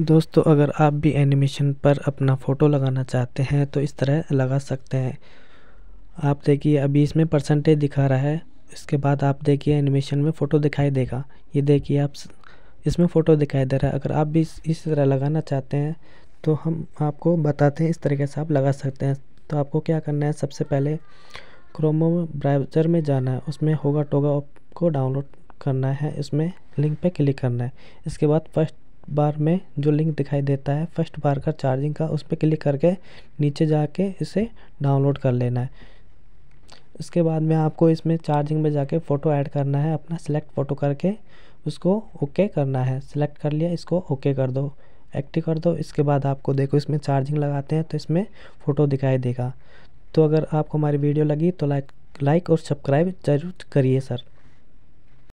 दोस्तों अगर आप भी एनिमेशन पर अपना फ़ोटो लगाना चाहते हैं तो इस तरह लगा सकते हैं आप देखिए अभी इसमें परसेंटेज दिखा रहा है इसके बाद आप देखिए एनिमेशन में फ़ोटो दिखाई देगा ये देखिए आप इसमें फ़ोटो दिखाई दे रहा है अगर आप भी इस तरह लगाना चाहते हैं तो हम आपको बताते हैं इस तरीके से आप लगा सकते हैं तो आपको क्या करना है सबसे पहले क्रोमो ब्राउजर में जाना है उसमें होगा टोगा को डाउनलोड करना है इसमें लिंक पर क्लिक करना है इसके बाद फर्स्ट बार में जो लिंक दिखाई देता है फर्स्ट बार का चार्जिंग का उस पर क्लिक करके नीचे जाके इसे डाउनलोड कर लेना है उसके बाद में आपको इसमें चार्जिंग में जाके फ़ोटो ऐड करना है अपना सिलेक्ट फ़ोटो करके उसको ओके करना है सिलेक्ट कर लिया इसको ओके कर दो एक्टिव कर दो इसके बाद आपको देखो इसमें चार्जिंग लगाते हैं तो इसमें फ़ोटो दिखाई देगा तो अगर आपको हमारी वीडियो लगी तो लाइक लाइक और सब्सक्राइब जरूर करिए सर